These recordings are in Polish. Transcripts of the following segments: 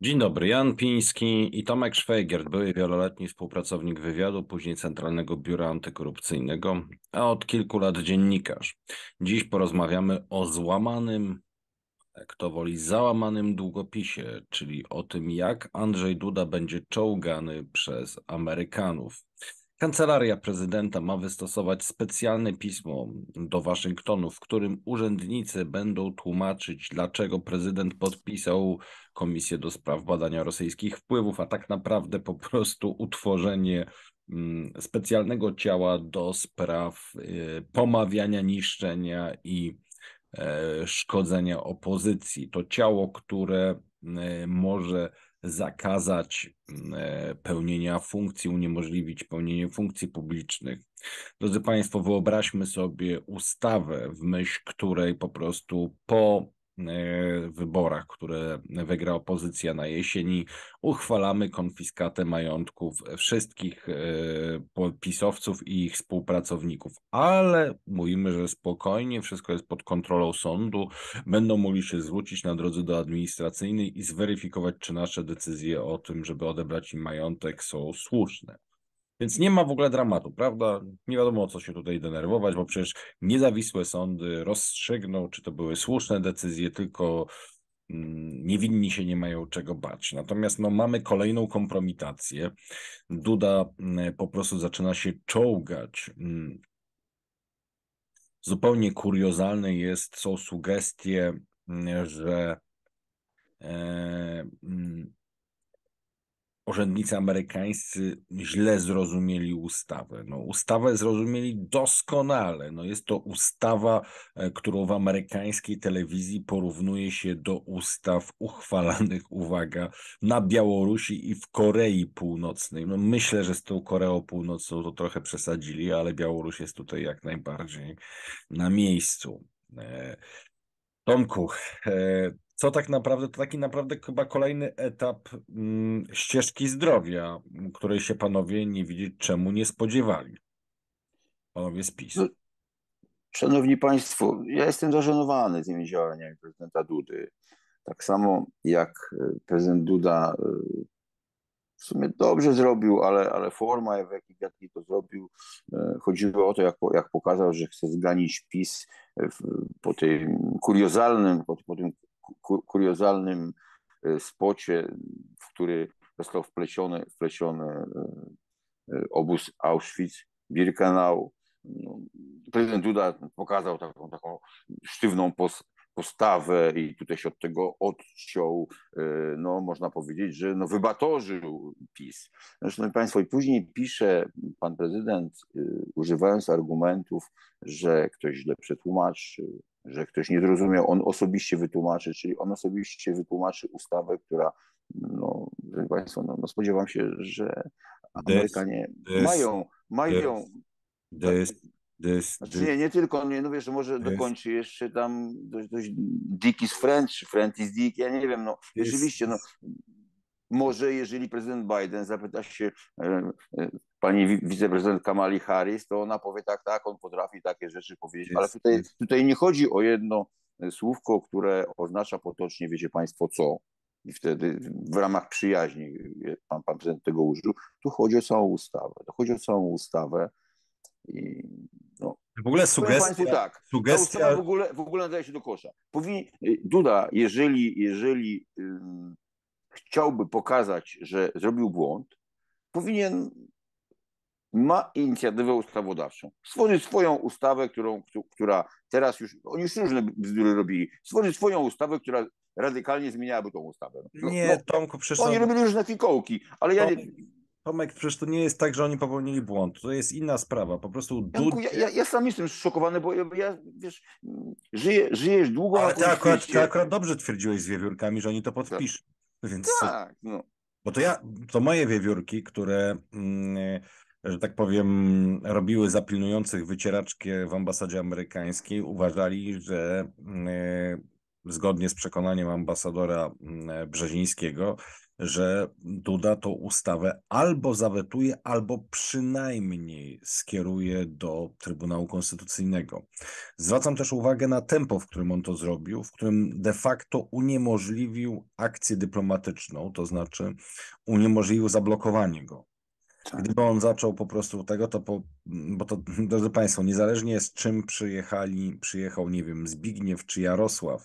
Dzień dobry, Jan Piński i Tomek Szwejgier, były wieloletni współpracownik wywiadu, później Centralnego Biura Antykorupcyjnego, a od kilku lat dziennikarz. Dziś porozmawiamy o złamanym, kto woli, załamanym długopisie, czyli o tym, jak Andrzej Duda będzie czołgany przez Amerykanów. Kancelaria prezydenta ma wystosować specjalne pismo do Waszyngtonu, w którym urzędnicy będą tłumaczyć, dlaczego prezydent podpisał Komisję do Spraw Badania Rosyjskich Wpływów, a tak naprawdę po prostu utworzenie mm, specjalnego ciała do spraw y, pomawiania, niszczenia i e, szkodzenia opozycji. To ciało, które y, może zakazać mm, e, pełnienia funkcji, uniemożliwić pełnienie funkcji publicznych. Drodzy Państwo, wyobraźmy sobie ustawę, w myśl której po prostu po E, wyborach, które wygra opozycja na jesieni, uchwalamy konfiskatę majątków wszystkich e, pisowców i ich współpracowników, ale mówimy, że spokojnie, wszystko jest pod kontrolą sądu, będą mogli się zwrócić na drodze do administracyjnej i zweryfikować, czy nasze decyzje o tym, żeby odebrać im majątek są słuszne. Więc nie ma w ogóle dramatu, prawda? Nie wiadomo o co się tutaj denerwować, bo przecież niezawisłe sądy rozstrzygną, czy to były słuszne decyzje, tylko mm, niewinni się nie mają czego bać. Natomiast no, mamy kolejną kompromitację. Duda mm, po prostu zaczyna się czołgać. Mm. Zupełnie kuriozalne jest, są sugestie, że e, urzędnicy amerykańscy źle zrozumieli ustawę. No, ustawę zrozumieli doskonale. No, jest to ustawa, e, którą w amerykańskiej telewizji porównuje się do ustaw uchwalanych, uwaga, na Białorusi i w Korei Północnej. No, myślę, że z tą Koreą Północną to trochę przesadzili, ale Białoruś jest tutaj jak najbardziej na miejscu. E, Tomku, e, co tak naprawdę, to taki naprawdę chyba kolejny etap mm, ścieżki zdrowia, której się panowie nie widzieć czemu nie spodziewali. Panowie z PiS. No, szanowni Państwo, ja jestem zażenowany tymi działaniami prezydenta Dudy. Tak samo jak e, prezydent Duda e, w sumie dobrze zrobił, ale, ale forma, w jakiej, jakiej to zrobił, e, chodziło o to, jak, jak pokazał, że chce zganić PiS w, po tym kuriozalnym, po, po tym kuriozalnym e, spocie, w który został wpleciony, wpleciony e, e, obóz Auschwitz-Birkenau. No, prezydent Duda pokazał taką, taką sztywną pos, postawę i tutaj się od tego odciął, no można powiedzieć, że no wybatorzył PiS. Szanowni Państwo, i później pisze pan prezydent, używając argumentów, że ktoś źle przetłumaczył, że ktoś nie zrozumiał, on osobiście wytłumaczy, czyli on osobiście wytłumaczy ustawę, która, no, proszę no, no spodziewam się, że Amerykanie this, this, mają, mają. This, this, znaczy nie, nie tylko, nie, no wiesz, może dokończy jeszcze tam dość, dość Dick is French, French is Dick, ja nie wiem, no rzeczywiście, no może jeżeli prezydent Biden zapyta się e, e, pani wiceprezydent Kamali Harris, to ona powie tak, tak, on potrafi takie rzeczy powiedzieć. Ale tutaj, tutaj nie chodzi o jedno e, słówko, które oznacza potocznie, wiecie Państwo, co. I wtedy w ramach przyjaźni pan, pan prezydent tego użył. Tu chodzi o całą ustawę. Tu chodzi o całą ustawę. I, no. W ogóle sugestia. Państwu, tak, sugestia... Ta w ogóle, w ogóle nadaje się do kosza. Powinien, Duda, jeżeli, jeżeli chciałby pokazać, że zrobił błąd, powinien ma inicjatywę ustawodawczą. Stworzy swoją ustawę, którą, która teraz już, oni już różne bzdury robili, stworzy swoją ustawę, która radykalnie zmieniałaby tą ustawę. No, nie, no, Tomku, przecież... Oni robili różne fikołki, ale Tom, ja nie... Tomek, przecież to nie jest tak, że oni popełnili błąd. To jest inna sprawa. Po prostu. ja, ja, ja, sam jestem zszokowany, bo ja, ja wiesz, żyję, żyjesz długo. Ale ty akurat, ty akurat, dobrze twierdziłeś z wiewiórkami, że oni to podpiszą. Tak. Więc, tak, no. Bo to ja, to moje wiewiórki, które, mm, że tak powiem, robiły zapilnujących wycieraczkę w ambasadzie amerykańskiej, uważali, że mm, zgodnie z przekonaniem ambasadora mm, Brzezińskiego, że Duda tą ustawę albo zawetuje, albo przynajmniej skieruje do Trybunału Konstytucyjnego. Zwracam też uwagę na tempo, w którym on to zrobił, w którym de facto uniemożliwił akcję dyplomatyczną, to znaczy uniemożliwił zablokowanie go. Tak. Gdyby on zaczął po prostu tego, to po, bo to, drodzy Państwo, niezależnie z czym przyjechali, przyjechał, nie wiem, Zbigniew czy Jarosław,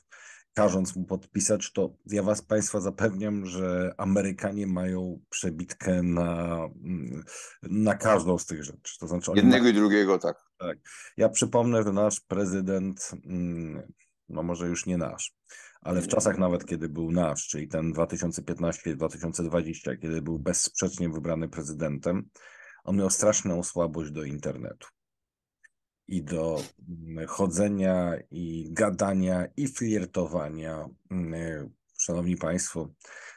każąc mu podpisać, to ja was Państwa zapewniam, że Amerykanie mają przebitkę na, mm, na każdą z tych rzeczy. To znaczy Jednego i drugiego, tak. tak. Ja przypomnę, że nasz prezydent, mm, no może już nie nasz, ale w czasach nawet, kiedy był nasz, czyli ten 2015-2020, kiedy był bezsprzecznie wybrany prezydentem, on miał straszną słabość do internetu i do mm, chodzenia i gadania i flirtowania. Mm, y, szanowni Państwo,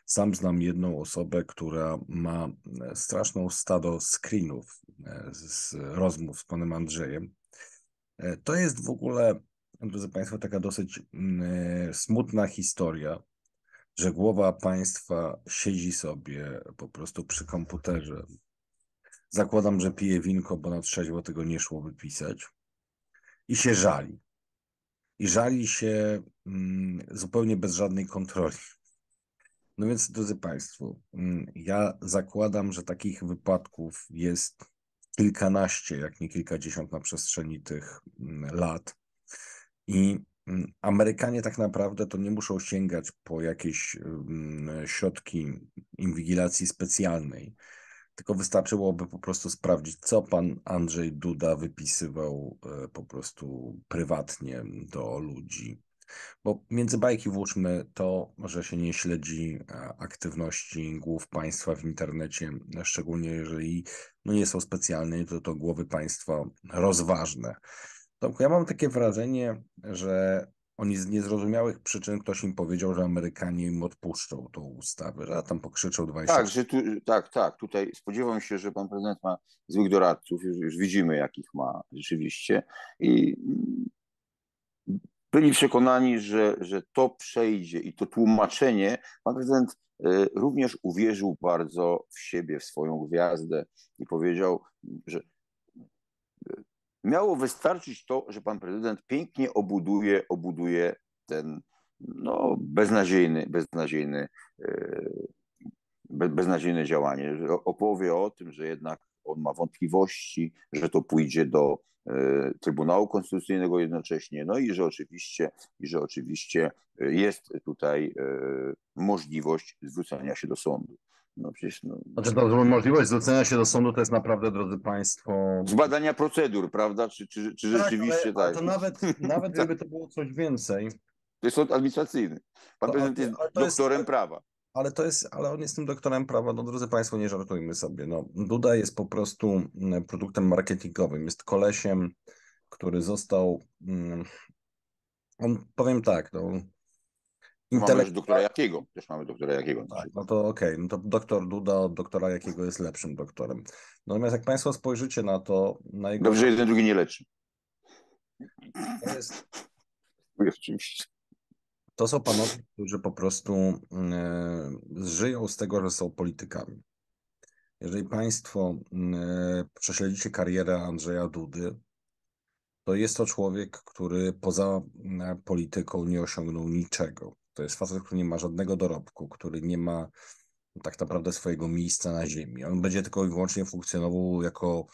sam znam jedną osobę, która ma mm, straszną stado screenów y, z rozmów z panem Andrzejem. Y, to jest w ogóle, drodzy Państwo, taka dosyć smutna historia, że głowa państwa siedzi sobie po prostu przy komputerze. Zakładam, że pije winko, bo na trzeźwo tego nie szło wypisać i się żali. I żali się mm, zupełnie bez żadnej kontroli. No więc, drodzy Państwo, mm, ja zakładam, że takich wypadków jest kilkanaście, jak nie kilkadziesiąt na przestrzeni tych mm, lat. I mm, Amerykanie tak naprawdę to nie muszą sięgać po jakieś środki inwigilacji specjalnej tylko wystarczyłoby po prostu sprawdzić, co pan Andrzej Duda wypisywał e, po prostu prywatnie do ludzi. Bo między bajki włóczmy to, że się nie śledzi e, aktywności głów państwa w internecie, szczególnie jeżeli no nie są specjalne, to to głowy państwa rozważne. Tomku, ja mam takie wrażenie, że oni z niezrozumiałych przyczyn ktoś im powiedział, że Amerykanie im odpuszczą tą ustawę, a tam pokrzyczą 20. Tak, że tu, tak, tak. Tutaj spodziewam się, że pan prezydent ma złych doradców, już, już widzimy, jakich ma rzeczywiście. I byli przekonani, że, że to przejdzie i to tłumaczenie. Pan prezydent e, również uwierzył bardzo w siebie, w swoją gwiazdę i powiedział, że miało wystarczyć to, że pan prezydent pięknie obuduje, obuduje ten no, beznadziejny, beznadziejny, e, beznadziejne działanie. Opowie o tym, że jednak on ma wątpliwości, że to pójdzie do e, Trybunału Konstytucyjnego jednocześnie, no i że oczywiście, i że oczywiście jest tutaj e, możliwość zwrócenia się do sądu. No przecież, no... Znaczy, to, możliwość zwrócenia się do sądu to jest naprawdę, drodzy Państwo. Zbadania procedur, prawda? Czy, czy, czy tak, rzeczywiście ale, tak? To nawet, nawet gdyby to było coś więcej. To jest sąd administracyjny. Pan to, prezydent jest doktorem jest... prawa. Ale to jest, ale on jest tym doktorem prawa. No drodzy Państwo, nie żartujmy sobie. No, Duda jest po prostu mm, produktem marketingowym. Jest kolesiem, który został. Mm, on powiem tak, no, Intele... Mamy doktora Jakiego, też mamy doktora Jakiego. Tak, no to okej, okay. no to doktor Duda od doktora Jakiego jest lepszym doktorem. Natomiast jak Państwo spojrzycie na to... Na jego... Dobrze, jeden drugi nie leczy. To jest... Jest czymś. To są panowie, którzy po prostu yy, żyją z tego, że są politykami. Jeżeli Państwo yy, prześledzicie karierę Andrzeja Dudy, to jest to człowiek, który poza e, polityką nie osiągnął niczego. To jest facet, który nie ma żadnego dorobku, który nie ma no, tak naprawdę swojego miejsca na ziemi. On będzie tylko i wyłącznie funkcjonował jako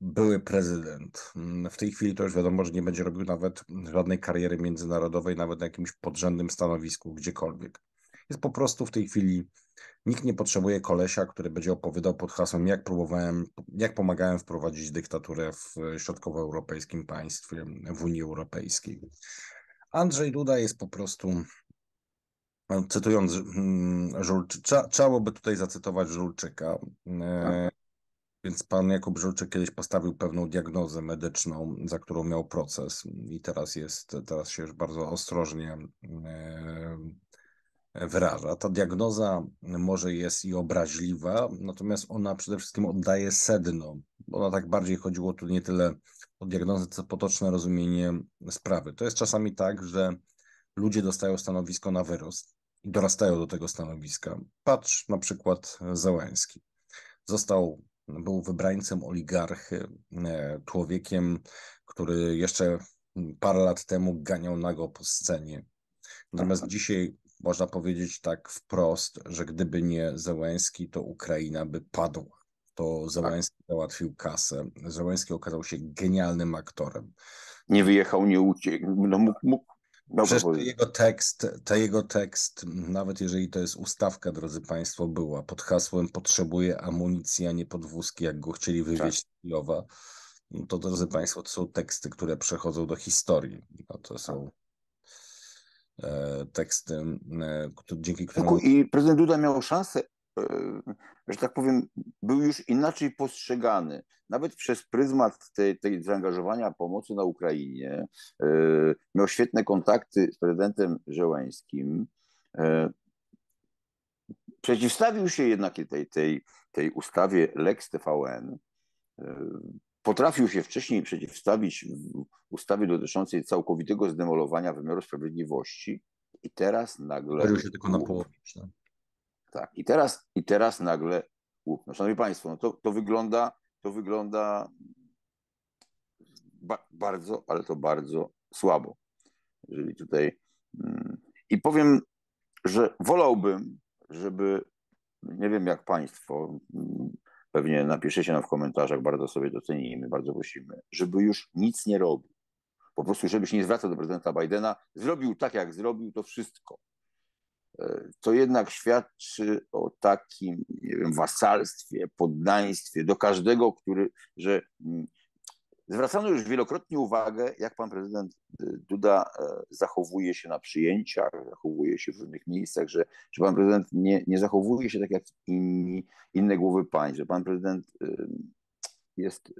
były prezydent. W tej chwili to już wiadomo, że nie będzie robił nawet żadnej kariery międzynarodowej, nawet na jakimś podrzędnym stanowisku, gdziekolwiek. Jest po prostu w tej chwili nikt nie potrzebuje kolesia, który będzie opowiadał pod hasłem, jak próbowałem, jak pomagałem wprowadzić dyktaturę w środkowoeuropejskim państwie, w Unii Europejskiej. Andrzej Duda jest po prostu cytując mm, Żulczyka, trzeba by tutaj zacytować Żulczyka. Tak. E, więc pan Jakub Żulczyk kiedyś postawił pewną diagnozę medyczną, za którą miał proces i teraz jest, teraz się już bardzo ostrożnie e, wyraża. Ta diagnoza może jest i obraźliwa, natomiast ona przede wszystkim oddaje sedno. Ona tak bardziej chodziło tu nie tyle o diagnozę, co potoczne rozumienie sprawy. To jest czasami tak, że ludzie dostają stanowisko na wyrost, i dorastają do tego stanowiska. Patrz na przykład Zełański. Został, był wybrańcem oligarchy, e, człowiekiem, który jeszcze parę lat temu ganiał nago po scenie. Natomiast tak. dzisiaj można powiedzieć tak wprost, że gdyby nie Zełański, to Ukraina by padła. To Zełański tak. załatwił kasę. Zełański okazał się genialnym aktorem. Nie wyjechał, nie uciekł. No, mógł, mógł Przecież to jego tekst, to jego tekst, nawet jeżeli to jest ustawka, drodzy Państwo, była pod hasłem potrzebuje amunicji, a nie podwózki, jak go chcieli tak. wywieźć tak. z Kijowa, no to drodzy Państwo, to są teksty, które przechodzą do historii. No, to są tak. e, teksty, e, dzięki którym... I prezydent Duda miał szansę e, że tak powiem, był już inaczej postrzegany, nawet przez pryzmat tej, tej zaangażowania pomocy na Ukrainie. E, miał świetne kontakty z prezydentem Żeleńskim. E, przeciwstawił się jednak tej, tej, tej ustawie Lex TVN. E, potrafił się wcześniej przeciwstawić ustawie dotyczącej całkowitego zdemolowania wymiaru sprawiedliwości i teraz nagle... Pojawił się tylko na połowie. Tak. Tak. I teraz, i teraz nagle łup. No, szanowni Państwo, no to, to wygląda, to wygląda ba bardzo, ale to bardzo słabo. Jeżeli tutaj. Mm. I powiem, że wolałbym, żeby, nie wiem jak Państwo, mm, pewnie napiszecie nam w komentarzach, bardzo sobie docenimy, bardzo prosimy, żeby już nic nie robił. Po prostu, żeby się nie zwracał do prezydenta Bidena, zrobił tak, jak zrobił, to wszystko. E, to jednak świadczy o takim nie wiem, wasalstwie, poddaństwie do każdego, który, że mm, zwracano już wielokrotnie uwagę, jak pan prezydent e, Duda e, zachowuje się na przyjęciach, zachowuje się w różnych miejscach, że, że pan prezydent nie, nie zachowuje się tak jak inni, inne głowy państw, że pan prezydent jest,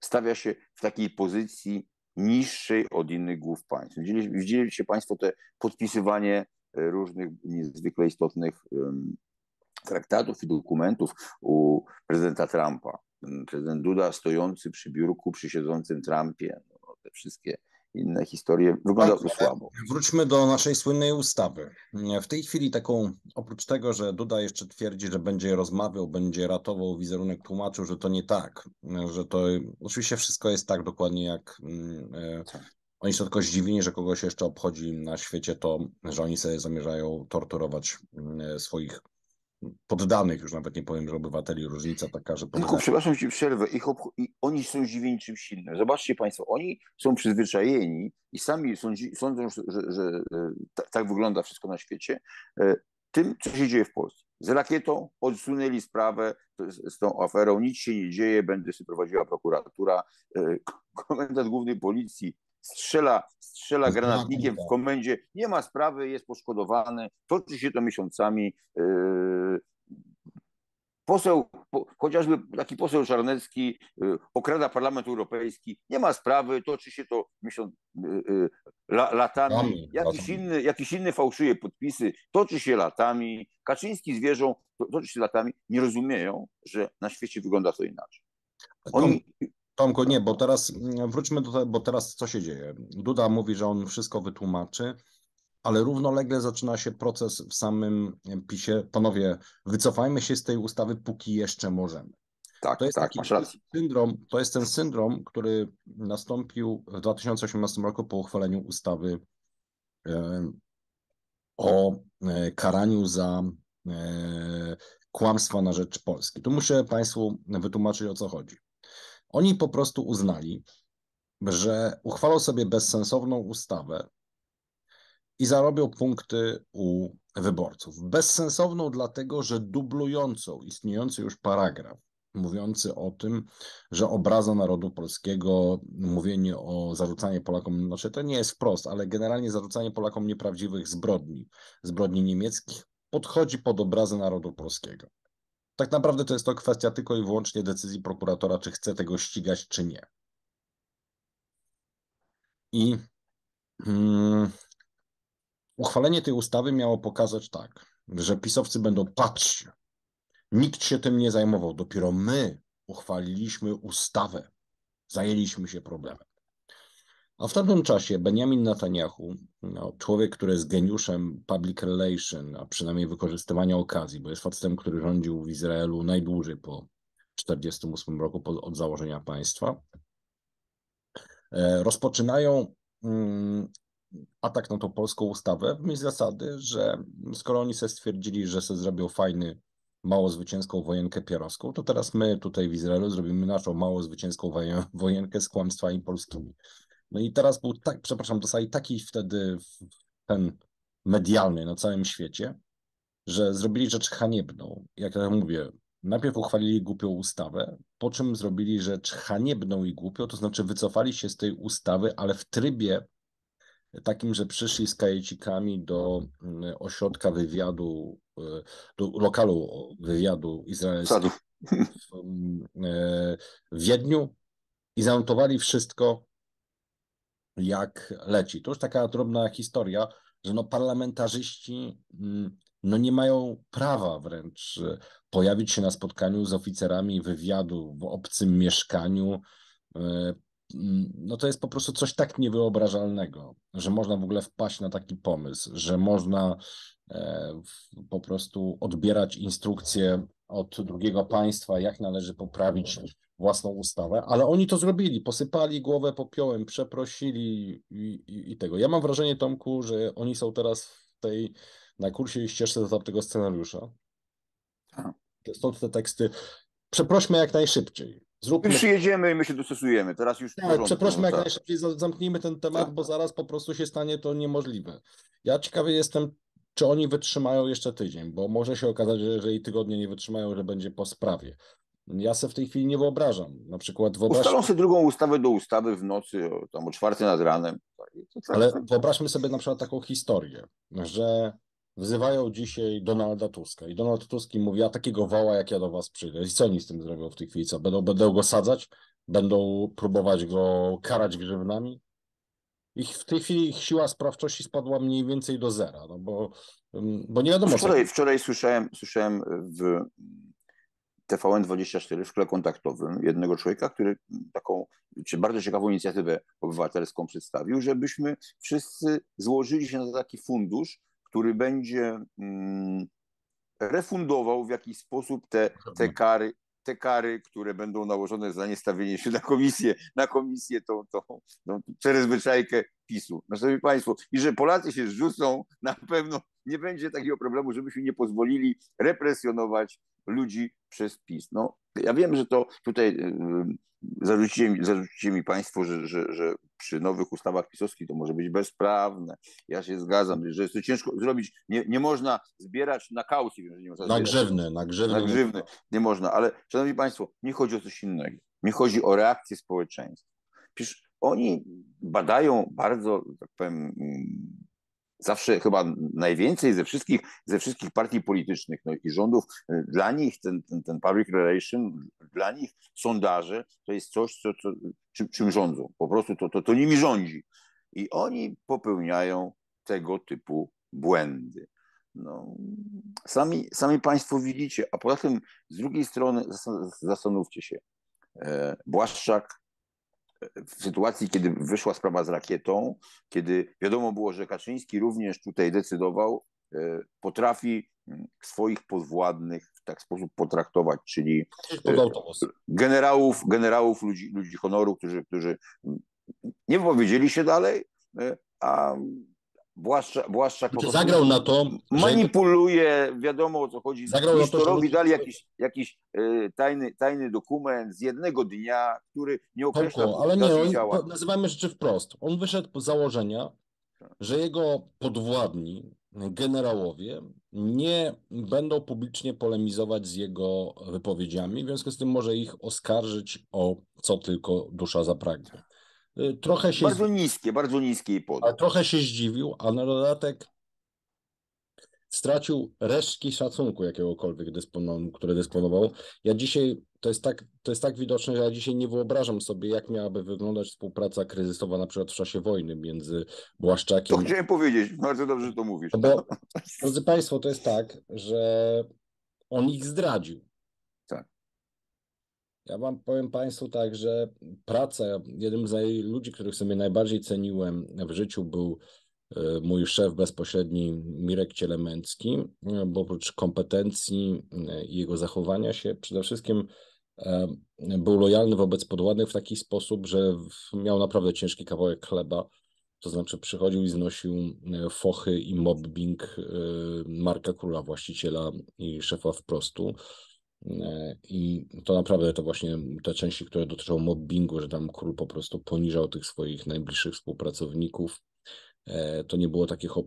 stawia się w takiej pozycji niższej od innych głów państw. Widzieliście Państwo te podpisywanie różnych niezwykle istotnych traktatów i dokumentów u prezydenta Trumpa. Prezydent Duda stojący przy biurku przy siedzącym Trumpie, no, te wszystkie inne historie, wygląda to tak, słabo. Wróćmy do naszej słynnej ustawy. W tej chwili taką, oprócz tego, że Duda jeszcze twierdzi, że będzie rozmawiał, będzie ratował wizerunek, tłumaczył, że to nie tak, że to oczywiście wszystko jest tak dokładnie jak mm, e, tak. Oni są tylko zdziwieni, że kogoś jeszcze obchodzi na świecie to, że oni sobie zamierzają torturować mm, e, swoich poddanych, już nawet nie powiem, że obywateli, różnica taka, że... Tylko przepraszam, ci przerwę, ich oni są zdziwieni czymś innym. Zobaczcie Państwo, oni są przyzwyczajeni i sami sądzi, sądzą, że, że, że e, tak wygląda wszystko na świecie, e, tym, co się dzieje w Polsce. Z rakietą odsunęli sprawę z, z tą aferą, nic się nie dzieje, będzie się prowadziła prokuratura, komendant główny policji strzela, strzela granatnikiem w tak. komendzie, nie ma sprawy, jest poszkodowany, toczy się to miesiącami. Yy, poseł, chociażby taki poseł Czarnecki yy, okrada Parlament Europejski, nie ma sprawy, toczy się to miesiąc, yy, latami. Jakiś inny, jakiś inny fałszuje podpisy, toczy się latami. Kaczyński z wieżą toczy się latami. Nie rozumieją, że na świecie wygląda to inaczej. Oni Tomku, nie, bo teraz mm, wróćmy do tego, bo teraz co się dzieje? Duda mówi, że on wszystko wytłumaczy, ale równolegle zaczyna się proces w samym PiSie. Panowie, wycofajmy się z tej ustawy, póki jeszcze możemy. Tak, to jest tak, taki syndrom, to jest ten syndrom, który nastąpił w 2018 roku po uchwaleniu ustawy e, o e, karaniu za e, kłamstwa na rzecz Polski. Tu muszę Państwu wytłumaczyć o co chodzi. Oni po prostu uznali, że uchwalą sobie bezsensowną ustawę i zarobią punkty u wyborców. Bezsensowną dlatego, że dublującą istniejący już paragraf mówiący o tym, że obraza narodu polskiego, mówienie o zarzucanie Polakom, znaczy to nie jest wprost, ale generalnie zarzucanie Polakom nieprawdziwych zbrodni, zbrodni niemieckich, podchodzi pod obrazę narodu polskiego. Tak naprawdę to jest to kwestia tylko i wyłącznie decyzji prokuratora, czy chce tego ścigać, czy nie. I um, uchwalenie tej ustawy miało pokazać tak, że pisowcy będą patrzeć. Nikt się tym nie zajmował, dopiero my uchwaliliśmy ustawę, zajęliśmy się problemem. A w tamtym czasie Benjamin Netanyahu, no, człowiek, który jest geniuszem public relation, a przynajmniej wykorzystywania okazji, bo jest facetem, który rządził w Izraelu najdłużej po 1948 roku po, od założenia państwa, e, rozpoczynają mm, atak na tą polską ustawę w myśl zasady, że skoro oni se stwierdzili, że se zrobią fajny mało zwycięską wojenkę pierowską, to teraz my tutaj w Izraelu zrobimy naszą mało zwycięską wojenkę z kłamstwami polskimi. No i teraz był tak, przepraszam, dostali taki wtedy ten medialny na całym świecie, że zrobili rzecz haniebną. Jak ja mówię, najpierw uchwalili głupią ustawę, po czym zrobili rzecz haniebną i głupią, to znaczy wycofali się z tej ustawy, ale w trybie takim, że przyszli z kajecikami do mm, ośrodka wywiadu, y, do lokalu wywiadu izraelskiego w, mm, e, w Wiedniu i zanotowali wszystko, jak leci. To już taka drobna historia, że no parlamentarzyści mm, no nie mają prawa wręcz y, pojawić się na spotkaniu z oficerami wywiadu w obcym mieszkaniu. Y, mm, no to jest po prostu coś tak niewyobrażalnego, że można w ogóle wpaść na taki pomysł, że można e, po prostu odbierać instrukcje od drugiego państwa, jak należy poprawić własną ustawę, ale oni to zrobili, posypali głowę popiołem, przeprosili i, i, i tego. Ja mam wrażenie, Tomku, że oni są teraz w tej, na kursie i ścieżce do tego scenariusza. Tak. Stąd te teksty. Przeprośmy jak najszybciej. Zróbmy... Przyjedziemy i my się dostosujemy. Teraz już. Tak, przeprośmy jak tak. najszybciej, zamknijmy ten temat, tak. bo tak. zaraz po prostu się stanie to niemożliwe. Ja ciekawy jestem, czy oni wytrzymają jeszcze tydzień, bo może się okazać, że jeżeli tygodnie nie wytrzymają, że będzie po sprawie. Ja sobie w tej chwili nie wyobrażam. Na przykład wyobraź... Ustalą sobie drugą ustawę do ustawy w nocy, tam o czwarty nad ranem. Ale wyobraźmy sobie na przykład taką historię, że wzywają dzisiaj Donalda Tuska i Donald Tusk mówi, a takiego woła, jak ja do was przyjdę. I co oni z tym zrobią w tej chwili? Co, będą, będą go sadzać? Będą próbować go karać grzywnami? ich, w tej chwili ich siła sprawczości spadła mniej więcej do zera, no bo, mm, bo nie wiadomo. Wczoraj, co... wczoraj słyszałem, słyszałem w TVN24 w szkole kontaktowym jednego człowieka, który taką czy bardzo ciekawą inicjatywę obywatelską przedstawił, żebyśmy wszyscy złożyli się na taki fundusz, który będzie mm, refundował w jakiś sposób te, te kary te kary, które będą nałożone za niestawienie się na komisję, na komisję tą, tą, tą przezwyczajkę PiSu. No, szanowni Państwo, i że Polacy się zrzucą, na pewno nie będzie takiego problemu, żebyśmy nie pozwolili represjonować ludzi przez PiS. No, ja wiem, że to tutaj zarzucicie mi, zarzucicie mi Państwo, że, że, że przy nowych ustawach pisowskich to może być bezprawne. Ja się zgadzam, że jest to ciężko zrobić. Nie, nie można zbierać na kaucji. Wiem, że nie można nagrzewne, nagrzewne. Nagrzewne, nie można. Ale, szanowni państwo, nie chodzi o coś innego. Nie chodzi o reakcję społeczeństwa. Przecież oni badają bardzo, tak powiem, zawsze chyba najwięcej ze wszystkich, ze wszystkich partii politycznych no i rządów. Dla nich ten, ten, ten public relation, dla nich sondaże to jest coś, co, co czym rządzą. Po prostu to, to, to nimi rządzi. I oni popełniają tego typu błędy. No, sami, sami Państwo widzicie, a poza tym z drugiej strony zastanówcie się. E, Błaszczak e, w sytuacji, kiedy wyszła sprawa z rakietą, kiedy wiadomo było, że Kaczyński również tutaj decydował, e, potrafi mm, swoich podwładnych tak sposób potraktować, czyli e, generałów, generałów ludzi, ludzi honoru, którzy, którzy nie wypowiedzieli się dalej, e, a Błaszczak, Błaszczak znaczy, zagrał na to, manipuluje, że... wiadomo o co chodzi. Zagrał na to, to robi dali jakiś, jakiś y, tajny, tajny dokument z jednego dnia, który nie określa Tomku, ale nie, on, nazywamy rzeczy wprost. On wyszedł z założenia, tak. że jego podwładni generałowie nie będą publicznie polemizować z jego wypowiedziami, w związku z tym może ich oskarżyć o co tylko dusza zapragnie. Y, trochę się bardzo niskie, bardzo niskie podatek. Trochę się zdziwił, a na dodatek stracił resztki szacunku jakiegokolwiek, dysponował, które dysponował. Ja dzisiaj, to jest, tak, to jest tak widoczne, że ja dzisiaj nie wyobrażam sobie, jak miałaby wyglądać współpraca kryzysowa na przykład w czasie wojny między Błaszczakiem... To chciałem powiedzieć, bardzo dobrze to mówisz. No bo, drodzy Państwo, to jest tak, że on ich zdradził. Tak. Ja wam powiem Państwu tak, że praca, jednym z ludzi, których sobie najbardziej ceniłem w życiu był mój szef bezpośredni Mirek Cielemencki, bo oprócz kompetencji i jego zachowania się przede wszystkim był lojalny wobec podładnych w taki sposób, że miał naprawdę ciężki kawałek chleba, to znaczy przychodził i znosił e, fochy i mobbing e, Marka Króla, właściciela i szefa wprostu. E, I to naprawdę to właśnie te części, które dotyczą mobbingu, że tam król po prostu poniżał tych swoich najbliższych współpracowników, E, to nie było takich hop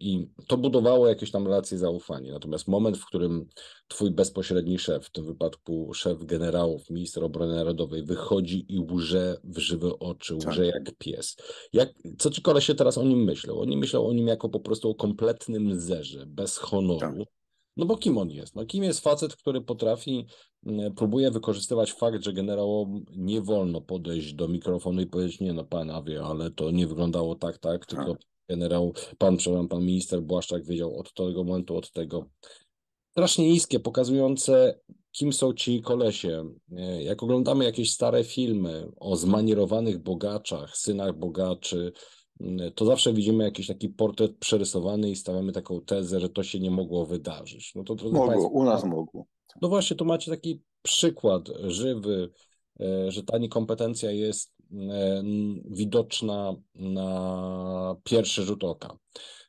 I to budowało jakieś tam relacje zaufanie Natomiast moment, w którym twój bezpośredni szef, w tym wypadku szef generałów, minister obrony narodowej, wychodzi i łże w żywe oczy, łże tak. jak pies. Jak, co ci się teraz o nim myślą? Oni myślą o nim jako po prostu o kompletnym zerze, bez honoru. Tak. No bo kim on jest? No kim jest facet, który potrafi Mm, próbuje wykorzystywać fakt, że generałom nie wolno podejść do mikrofonu i powiedzieć, nie no panowie, ale to nie wyglądało tak, tak, tylko tak. generał, pan, przepraszam, pan minister Błaszczak wiedział od tego momentu, od tego. Strasznie niskie, pokazujące kim są ci kolesie. E, jak oglądamy jakieś stare filmy o zmanierowanych bogaczach, synach bogaczy, mm, to zawsze widzimy jakiś taki portret przerysowany i stawiamy taką tezę, że to się nie mogło wydarzyć. No to, mogło, Państwa, u nas mogło. No właśnie, tu macie taki przykład żywy, e, że ta niekompetencja jest e, widoczna na pierwszy rzut oka.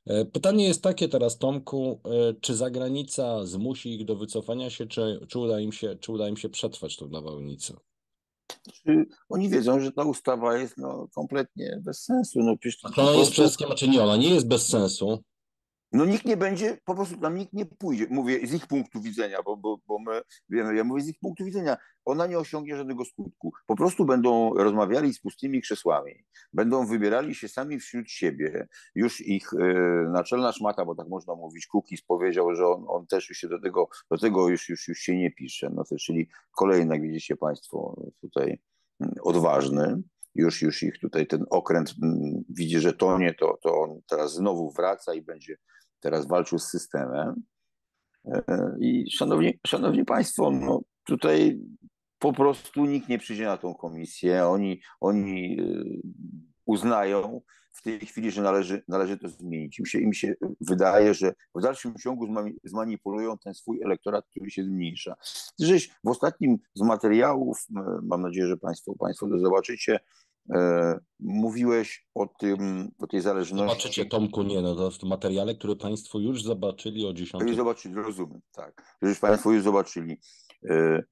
E, pytanie jest takie teraz, Tomku, czy zagranica zmusi ich do wycofania się, czy, czy, uda, im się, czy uda im się przetrwać tą nawałnicę? Oni wiedzą, że ta ustawa jest no, kompletnie bez sensu. No, przecież to, jest przede wszystkim, czy znaczy nie, ona nie jest bez sensu, no nikt nie będzie, po prostu tam nikt nie pójdzie. Mówię z ich punktu widzenia, bo, bo, bo my wiemy, ja mówię z ich punktu widzenia. Ona nie osiągnie żadnego skutku. Po prostu będą rozmawiali z pustymi krzesłami. Będą wybierali się sami wśród siebie. Już ich yy, naczelna szmata, bo tak można mówić, Kukis powiedział, że on, on też już się do tego, do tego już, już, już się nie pisze. No to, czyli kolejny, jak widzicie Państwo, tutaj mm, odważny już, już ich tutaj ten okręt mm, widzi, że tonie, to, to on teraz znowu wraca i będzie teraz walczył z systemem. E, I szanowni, szanowni Państwo, no tutaj po prostu nikt nie przyjdzie na tą komisję. Oni, oni e, uznają w tej chwili, że należy, należy to zmienić. Im się, im się wydaje, że w dalszym ciągu zmanipulują ten swój elektorat, który się zmniejsza. Żeś w ostatnim z materiałów, mam nadzieję, że Państwo, państwo to zobaczycie, E, mówiłeś o tym, o tej zależności. Zobaczycie, Tomku, nie, no to w materiale, który Państwo już zobaczyli o 10. Już zobaczyli, rozumiem, tak. Już Państwo już zobaczyli. E,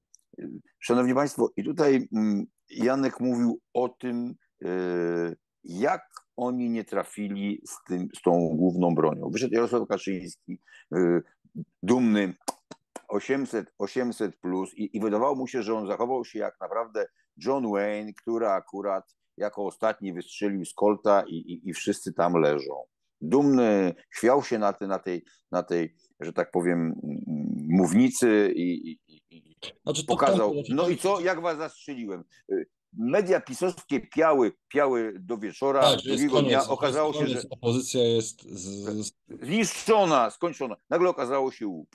szanowni Państwo, i tutaj mm, Janek mówił o tym, e, jak oni nie trafili z, tym, z tą główną bronią. Wyszedł Jarosław Kaczyński, dumny 800, 800 plus i, i wydawało mu się, że on zachował się jak naprawdę John Wayne, który akurat jako ostatni wystrzelił z kolta i, i, i wszyscy tam leżą. Dumny, chwiał się na, te, na, tej, na tej, że tak powiem, mównicy i, i, i znaczy, pokazał, no i co, jak was zastrzeliłem. Y, media pisowskie piały, piały do wieczora, tak, drugiego koniec, dnia okazało koniec, się, że opozycja jest z... zniszczona, skończona. Nagle okazało się łup.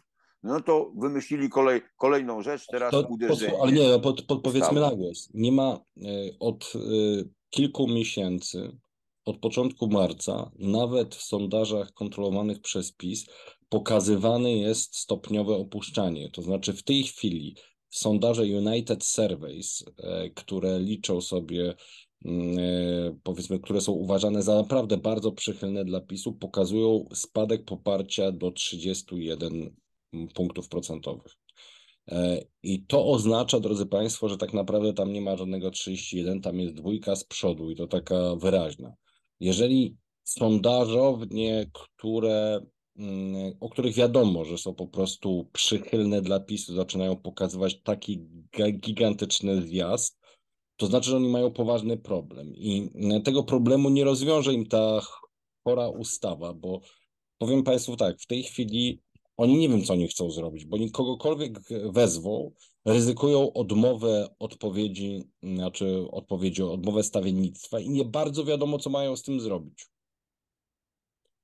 No to wymyślili kolej, kolejną rzecz, teraz to, uderzenie. ale nie, pod, pod, powiedzmy na głos. Nie ma e, od y, kilku miesięcy, od początku marca, nawet w sondażach kontrolowanych przez PiS, pokazywane jest stopniowe opuszczanie. To znaczy w tej chwili sondaże United Surveys, e, które liczą sobie, mm, powiedzmy, które są uważane za naprawdę bardzo przychylne dla PiSu, pokazują spadek poparcia do 31% punktów procentowych. E, I to oznacza, drodzy Państwo, że tak naprawdę tam nie ma żadnego 31, tam jest dwójka z przodu i to taka wyraźna. Jeżeli sondażownie, które, mm, o których wiadomo, że są po prostu przychylne dla PiSu, zaczynają pokazywać taki gigantyczny zjazd, to znaczy, że oni mają poważny problem. I e, tego problemu nie rozwiąże im ta chora ustawa, bo powiem Państwu tak, w tej chwili oni nie wiem, co oni chcą zrobić, bo oni kogokolwiek wezwą, ryzykują odmowę odpowiedzi, znaczy odpowiedzi, odmowę stawiennictwa i nie bardzo wiadomo, co mają z tym zrobić.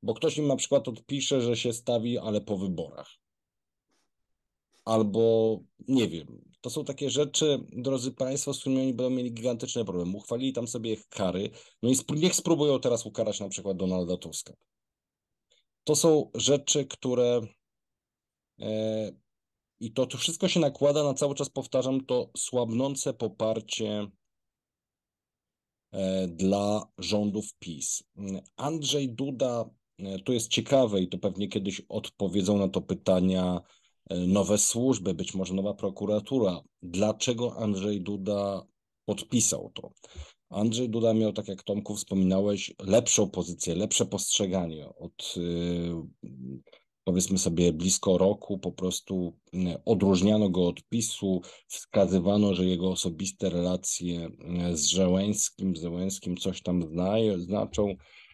Bo ktoś im na przykład odpisze, że się stawi, ale po wyborach. Albo nie wiem. To są takie rzeczy, drodzy Państwo, z którymi oni będą mieli gigantyczne problemy. Uchwalili tam sobie kary, no i sp niech spróbują teraz ukarać na przykład Donalda Tuska. To są rzeczy, które E, I to, to wszystko się nakłada na cały czas, powtarzam, to słabnące poparcie e, dla rządów PiS. Andrzej Duda, e, to jest ciekawe i to pewnie kiedyś odpowiedzą na to pytania nowe służby, być może nowa prokuratura. Dlaczego Andrzej Duda podpisał to? Andrzej Duda miał, tak jak Tomku wspominałeś, lepszą pozycję, lepsze postrzeganie od powiedzmy sobie blisko roku, po prostu mm, odróżniano go od PiSu, wskazywano, że jego osobiste relacje mm, z Żełęskim, z Żełęskim coś tam zna, znaczą.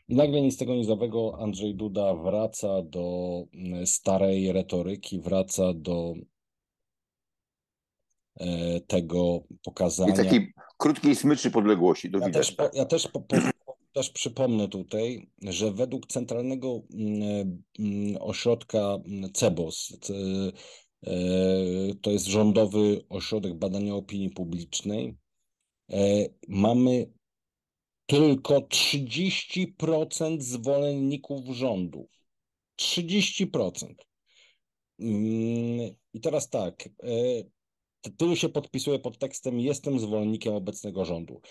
I nagle nic tego nizowego Andrzej Duda wraca do mm, starej retoryki, wraca do e, tego pokazania. I taki krótkiej smyczy podległości. Do ja, też, ja też po, po, też przypomnę tutaj, że według Centralnego mm, mm, Ośrodka mm, CEBOS, e, e, to jest Rządowy Ośrodek Badania Opinii Publicznej, e, mamy tylko 30% zwolenników rządu. 30%. I teraz tak, Tylu się podpisuje pod tekstem jestem zwolennikiem obecnego rządu.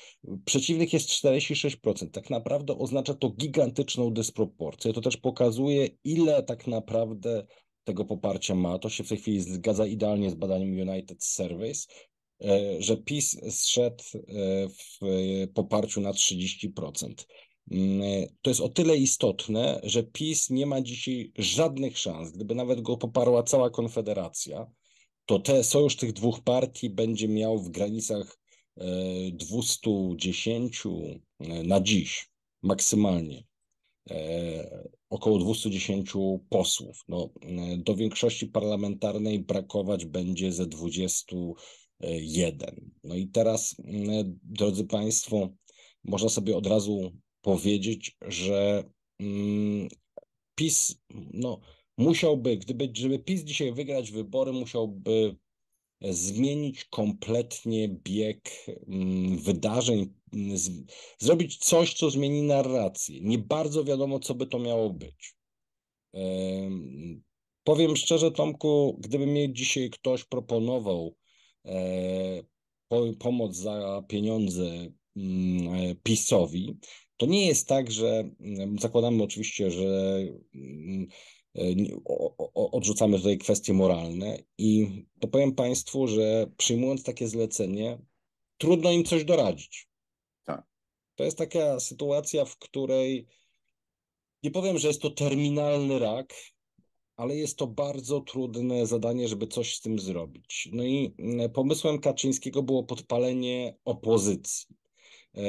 Przeciwnych jest 46%. Tak naprawdę oznacza to gigantyczną dysproporcję. To też pokazuje, ile tak naprawdę tego poparcia ma. To się w tej chwili zgadza idealnie z badaniem United Service, e, że PiS zszedł e, w e, poparciu na 30%. Mm, to jest o tyle istotne, że PiS nie ma dzisiaj żadnych szans, gdyby nawet go poparła cała Konfederacja, to te, sojusz tych dwóch partii będzie miał w granicach 210 e, e, na dziś maksymalnie e, około 210 posłów. No, do większości parlamentarnej brakować będzie ze 21. No i teraz, drodzy Państwo, można sobie od razu powiedzieć, że mm, PiS no, musiałby, gdyby, żeby PiS dzisiaj wygrać wybory, musiałby e, zmienić kompletnie bieg mm, wydarzeń, mm, zrobić coś, co zmieni narrację. Nie bardzo wiadomo, co by to miało być. Powiem szczerze, Tomku, gdyby mi dzisiaj ktoś proponował e, pomoc za pieniądze mm, e, PiSowi, to nie jest tak, że zakładamy oczywiście, że E, odrzucamy tutaj kwestie moralne i to powiem Państwu, że przyjmując takie zlecenie, trudno im coś doradzić. Tak. To jest taka sytuacja, w której nie powiem, że jest to terminalny rak, ale jest to bardzo trudne zadanie, żeby coś z tym zrobić. No i e, pomysłem Kaczyńskiego było podpalenie opozycji. E,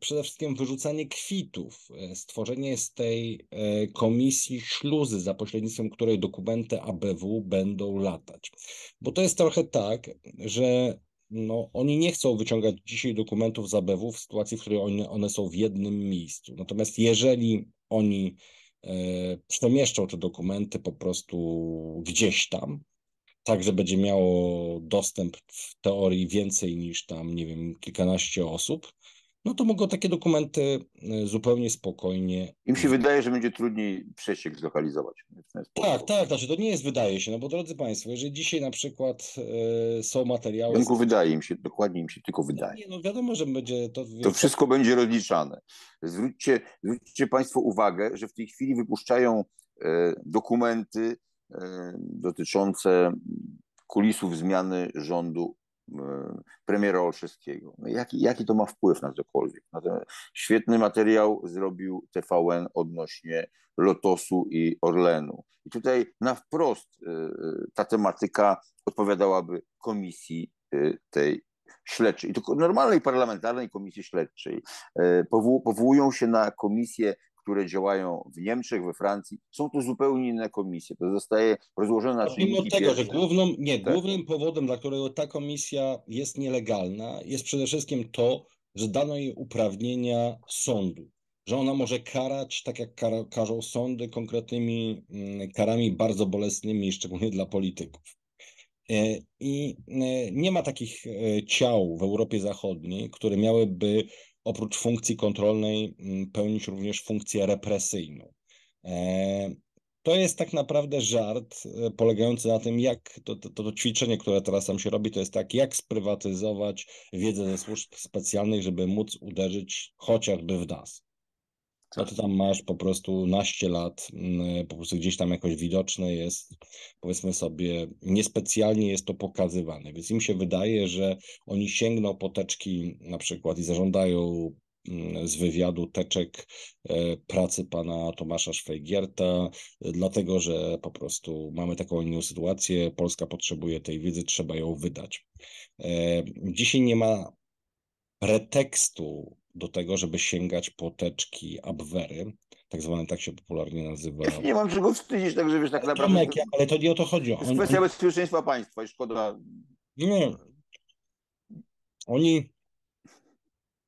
przede wszystkim wyrzucanie kwitów, e, stworzenie z tej e, komisji śluzy, za pośrednictwem której dokumenty ABW będą latać. Bo to jest trochę tak, że no, oni nie chcą wyciągać dzisiaj dokumentów z ABW w sytuacji, w której one, one są w jednym miejscu. Natomiast jeżeli oni przemieszczą te dokumenty po prostu gdzieś tam, tak, że będzie miało dostęp w teorii więcej niż tam, nie wiem, kilkanaście osób, no to mogą takie dokumenty y, zupełnie spokojnie. Im się wydaje, że będzie trudniej przeciek zlokalizować. Tak, tak, znaczy to nie jest wydaje się, no bo drodzy Państwo, jeżeli dzisiaj na przykład y, są materiały. Tylko wydaje im się, dokładnie im się tylko wydaje. Nie, no wiadomo, że będzie to. To wszystko będzie rozliczane. Zwróćcie, zwróćcie Państwo uwagę, że w tej chwili wypuszczają y, dokumenty y, dotyczące kulisów zmiany rządu E, premiera Olszewskiego. No jaki, jaki to ma wpływ na cokolwiek? świetny materiał zrobił TVN odnośnie Lotosu i Orlenu. I tutaj na wprost e, e, ta tematyka odpowiadałaby komisji tej śledczej, I tylko normalnej parlamentarnej komisji śledczej. Powołują się na komisję które działają w Niemczech, we Francji, są to zupełnie inne komisje. To zostaje rozłożone na Mimo tego, pierwsze. że główną, nie, tak? głównym powodem, dla którego ta komisja jest nielegalna, jest przede wszystkim to, że dano jej uprawnienia sądu że ona może karać, tak jak kar karzą sądy, konkretnymi mm, karami bardzo bolesnymi, szczególnie dla polityków. E, I e, nie ma takich e, ciał w Europie Zachodniej, które miałyby oprócz funkcji kontrolnej mm, pełnić również funkcję represyjną. E, to jest tak naprawdę żart e, polegający na tym, jak to, to, to, ćwiczenie, które teraz tam się robi, to jest tak, jak sprywatyzować wiedzę ze służb specjalnych, żeby móc uderzyć chociażby w nas. A no ty tam masz po prostu naście lat, mm, po prostu gdzieś tam jakoś widoczne jest, powiedzmy sobie, niespecjalnie jest to pokazywane, więc im się wydaje, że oni sięgną po teczki na przykład i zażądają mm, z wywiadu teczek e, pracy pana Tomasza Szwajgierta, dlatego że po prostu mamy taką inną sytuację, Polska potrzebuje tej wiedzy, trzeba ją wydać. E, dzisiaj nie ma pretekstu do tego, żeby sięgać po teczki abwery, tak zwane, tak się popularnie nazywa. Ja nie mam czego wstydzić, tak żebyś tak naprawdę. Tomek, ale to nie o to chodzi. Jest on, kwestia bezpieczeństwa państwa i szkoda. Nie. Oni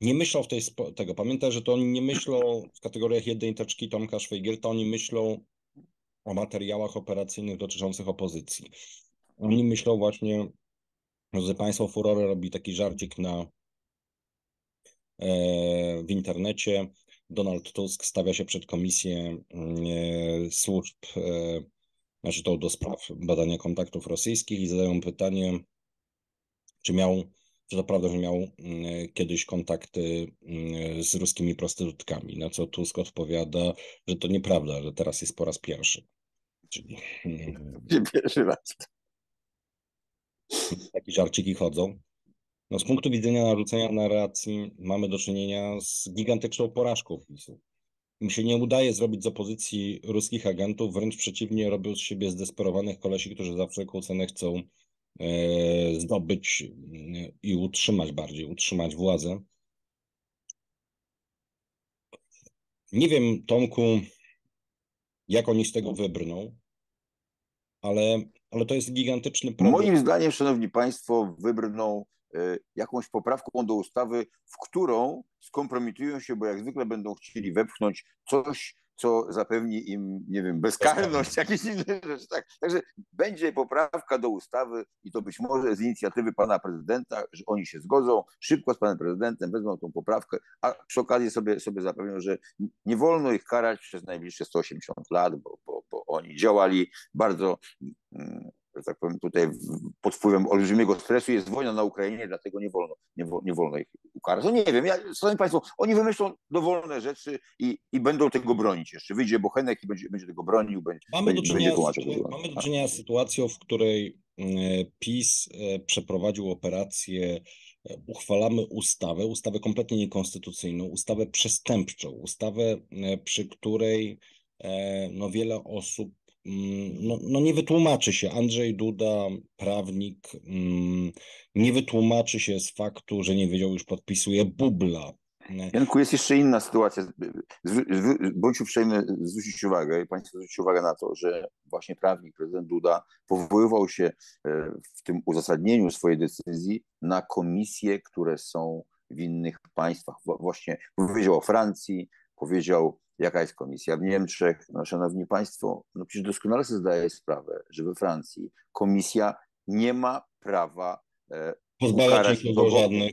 nie myślą w tej, tego. Pamiętaj, że to oni nie myślą w kategoriach jednej teczki Tomka Szwejgierta, oni myślą o materiałach operacyjnych dotyczących opozycji. Oni myślą właśnie, drodzy Państwo, furorę robi taki żarcik na w internecie. Donald Tusk stawia się przed komisję e, służb, e, znaczy to do spraw badania kontaktów rosyjskich i zadają pytanie, czy miał, czy to prawda, że miał e, kiedyś kontakty z ruskimi prostytutkami, na co Tusk odpowiada, że to nieprawda, że teraz jest po raz pierwszy. Czyli... Nie pierwszy raz. Takie żarciki chodzą. No, z punktu widzenia narzucenia narracji mamy do czynienia z gigantyczną porażką PiSu. Im się nie udaje zrobić z opozycji ruskich agentów, wręcz przeciwnie, robią z siebie zdesperowanych kolesi, którzy za wszelką cenę chcą e, zdobyć e, i utrzymać bardziej, utrzymać władzę. Nie wiem, Tomku, jak oni z tego wybrną, ale, ale to jest gigantyczny problem. Moim zdaniem, szanowni państwo, wybrną E, jakąś poprawką do ustawy, w którą skompromitują się, bo jak zwykle będą chcieli wepchnąć coś, co zapewni im, nie wiem, bezkarność, jakieś inne rzeczy. Tak. Także będzie poprawka do ustawy i to być może z inicjatywy pana prezydenta, że oni się zgodzą, szybko z panem prezydentem wezmą tą poprawkę, a przy okazji sobie, sobie zapewnią, że nie wolno ich karać przez najbliższe 180 lat, bo, bo, bo oni działali bardzo mm, tak powiem, tutaj pod wpływem olbrzymiego stresu jest wojna na Ukrainie, dlatego nie wolno, nie, nie wolno ich ukarać. No nie wiem, ja, szanowni państwo, oni wymyślą dowolne rzeczy i, i będą tego bronić jeszcze. Wyjdzie Bochenek i będzie, będzie tego bronił, będzie, mamy do czynienia, będzie z, Mamy do tak. czynienia z sytuacją, w której e, PiS e, przeprowadził operację e, uchwalamy ustawę, ustawę kompletnie niekonstytucyjną, ustawę przestępczą, ustawę, przy której no, wiele osób Mm, no, no nie wytłumaczy się. Andrzej Duda, prawnik, mm, nie wytłumaczy się z faktu, że nie wiedział, już podpisuje bubla. Janku, jest jeszcze inna sytuacja. Bądź uprzejmy zwrócić uwagę, i Państwo zwrócić uwagę na to, że właśnie prawnik, prezydent Duda powoływał się e, w tym uzasadnieniu swojej decyzji na komisje, które są w innych państwach. Właśnie powiedział o Francji, powiedział, jaka jest komisja w Niemczech. No, szanowni Państwo, no przecież doskonale sobie zdaję sprawę, że we Francji komisja nie ma prawa e, pozbawiać nikogo żadnych.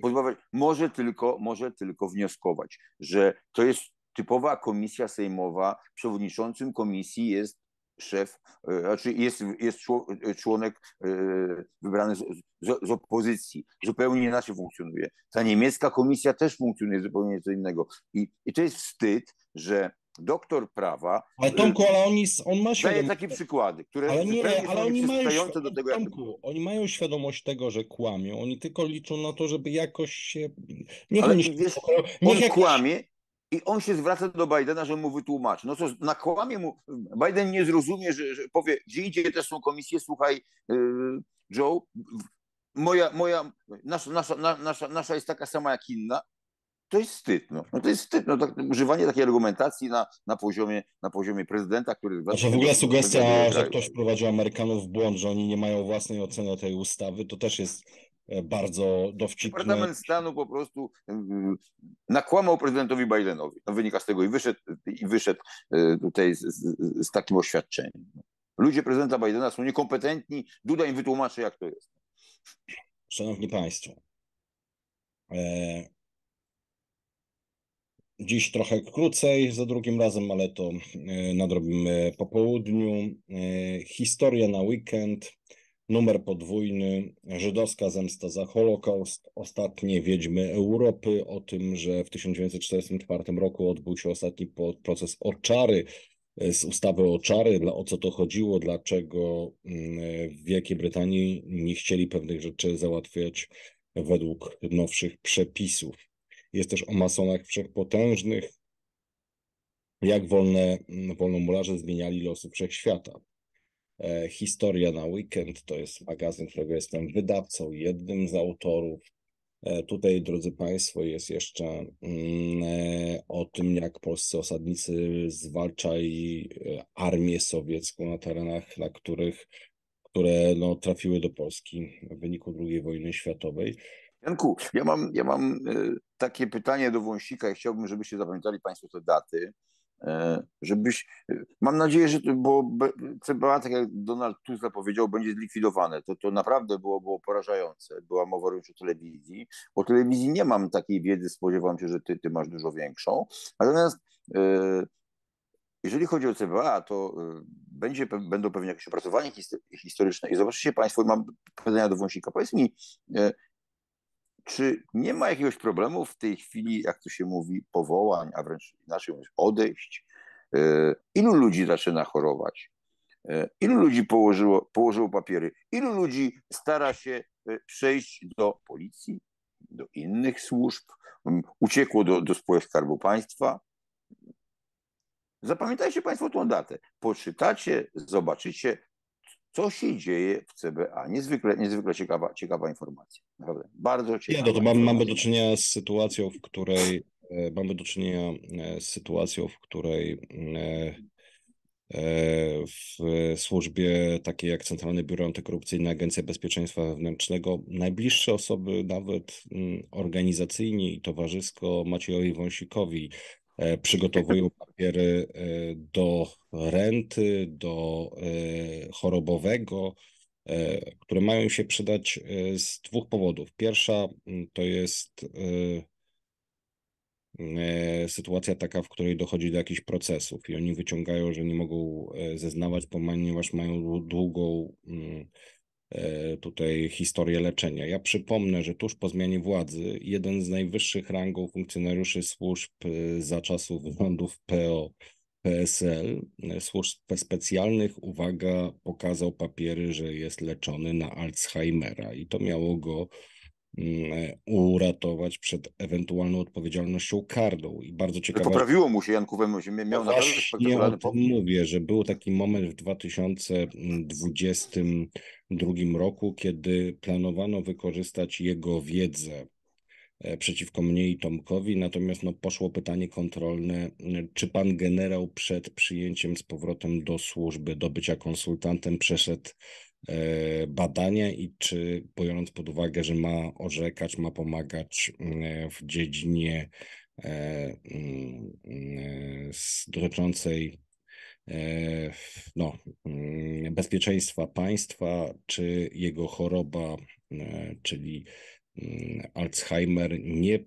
może, tylko, może tylko wnioskować, że to jest typowa komisja sejmowa, przewodniczącym komisji jest szef, e, znaczy jest, jest członek e, wybrany z, z, z, opozycji. Zupełnie inaczej funkcjonuje. Ta niemiecka komisja też funkcjonuje zupełnie co innego. I, i to jest wstyd, że doktor prawa. Ale e, Tomku, ale oni, on ma świadomość. Daje takie przykłady, które ale nie, ale oni mają, do tego, Tomku, oni mają świadomość tego, że kłamią. Oni tylko liczą na to, żeby jakoś się. Niech, ale, oni, wiesz, niech on jakoś... kłamie, i on się zwraca do Bidena, żeby mu wytłumaczyć. No co, nakłamie mu, Biden nie zrozumie, że, że powie, gdzie indziej też są komisje, słuchaj, y, Joe, moja, moja nasza, nasza, nasza, nasza jest taka sama jak inna. To jest wstyd. No. no to jest wstyd. No, tak, używanie takiej argumentacji na, na, poziomie, na poziomie prezydenta, który... Znaczy w ogóle sugestia, że ktoś wprowadził Amerykanów w błąd, że oni nie mają własnej oceny tej ustawy, to też jest E, bardzo dowcipne. Departament Stanu po prostu e, nakłamał prezydentowi Bidenowi. No, wynika z tego i wyszedł, i wyszedł e, tutaj z, z, z takim oświadczeniem. Ludzie prezydenta Bidena są niekompetentni. Duda im wytłumaczy, jak to jest. Szanowni Państwo, e... Dziś trochę krócej, za drugim razem, ale to nadrobimy po południu. Historia na weekend numer podwójny Żydowska zemsta za Holokaust, ostatnie Wiedźmy Europy, o tym, że w 1944 roku odbył się ostatni proces oczary, e, z ustawy oczary, o co to chodziło, dlaczego mm, w Wielkiej Brytanii nie chcieli pewnych rzeczy załatwiać według nowszych przepisów. Jest też o masonach wszechpotężnych, jak wolne, mm, wolnomularze zmieniali losy wszechświata. E, Historia na Weekend to jest magazyn, którego jestem wydawcą, jednym z autorów. E, tutaj, drodzy Państwo, jest jeszcze mm, e, o tym, jak polscy osadnicy zwalczali armię sowiecką na terenach, na których, które no, trafiły do Polski w wyniku II wojny światowej. Janku, ja mam, ja mam takie pytanie do Wąsika i chciałbym, żebyście zapamiętali Państwo te daty. E, żebyś, e, mam nadzieję, że, to, bo CBA, tak jak Donald Tusk zapowiedział, będzie zlikwidowane. To, to naprawdę było, było porażające. Była mowa już o telewizji. O telewizji nie mam takiej wiedzy, spodziewam się, że ty, ty masz dużo większą. Natomiast e, jeżeli chodzi o CBA, to będzie, będą pewnie jakieś opracowania historyczne i zobaczycie Państwo, mam pytania do Wąsika. Powiedz mi, czy nie ma jakiegoś problemu w tej chwili, jak to się mówi, powołań, a wręcz inaczej mówiąc, odejść? E, ilu ludzi zaczyna chorować? E, ilu ludzi położyło, położyło papiery? Ilu ludzi stara się e, przejść do policji, do innych służb, uciekło do, do spółek Skarbu Państwa? Zapamiętajcie Państwo tą datę. Poczytacie, zobaczycie, co się dzieje w CBA. Niezwykle, niezwykle ciekawa, ciekawa informacja. Naprawdę, bardzo no ciekawa. Ja, to, to mam, mamy do czynienia z sytuacją, w której e, mamy do czynienia e, z sytuacją, w której e, w służbie takiej jak Centralne Biuro Antykorupcyjne, Agencja Bezpieczeństwa Wewnętrznego, najbliższe osoby, nawet mm, organizacyjni i towarzysko Maciejowi Wąsikowi, E, przygotowują papiery e, do renty, do e, chorobowego, które mają się przydać z dwóch powodów. Pierwsza mm, to jest sytuacja taka, w której dochodzi do jakichś procesów i oni wyciągają, że nie mogą zeznawać, ponieważ mają długą mm, E, tutaj historię leczenia. Ja przypomnę, że tuż po zmianie władzy jeden z najwyższych rangą funkcjonariuszy służb e, za czasów rządów PO PSL, e, służb specjalnych, uwaga, pokazał papiery, że jest leczony na Alzheimera i to miało go E, uratować przed ewentualną odpowiedzialnością karną. I bardzo no ciekawe. Poprawiło mu się Jankówem, miał no naprawdę o tym mówię, że był taki moment w 2022 roku, kiedy planowano wykorzystać jego wiedzę e, przeciwko mnie i Tomkowi, natomiast no, poszło pytanie kontrolne, e, czy pan generał przed przyjęciem z powrotem do służby, do bycia konsultantem przeszedł E, badania i czy biorąc pod uwagę, że ma orzekać, ma pomagać mm, w dziedzinie e, mm, e, dotyczącej no, mm, bezpieczeństwa państwa, czy jego choroba, czyli Alzheimer nie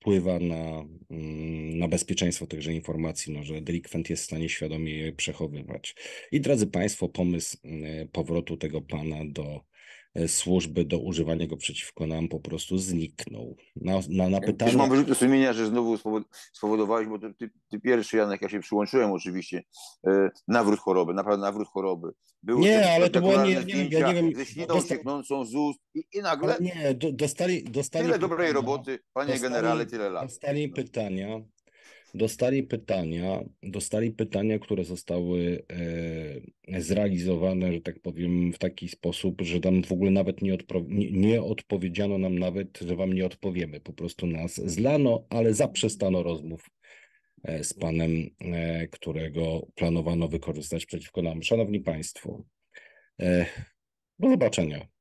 wpływa na, mm, na bezpieczeństwo tychże informacji, no, że delikwent jest w stanie świadomie je przechowywać. I drodzy Państwo, pomysł mm, powrotu tego pana do E, służby do używania go przeciwko nam po prostu zniknął. Na, na, na pytanie... mam wyrzuty sumienia, że znowu spowodowałeś, bo ty, ty, pierwszy, Janek, ja się przyłączyłem oczywiście, e, nawrót choroby, naprawdę nawrót choroby. Były nie, ale to było, nie, nie wiem, ja nie wiem... Ze śliną dosta... cieknącą z ust i, i nagle... nie, dostali, dostali... Tyle dobrej roboty, panie dostali, generale, tyle lat. Dostali pytania, Dostali pytania, dostali pytania, które zostały e, zrealizowane, że tak powiem, w taki sposób, że tam w ogóle nawet nie, odpro, nie, nie, odpowiedziano nam nawet, że wam nie odpowiemy. Po prostu nas zlano, ale zaprzestano rozmów e, z panem, e, którego planowano wykorzystać przeciwko nam. Szanowni Państwo, do zobaczenia.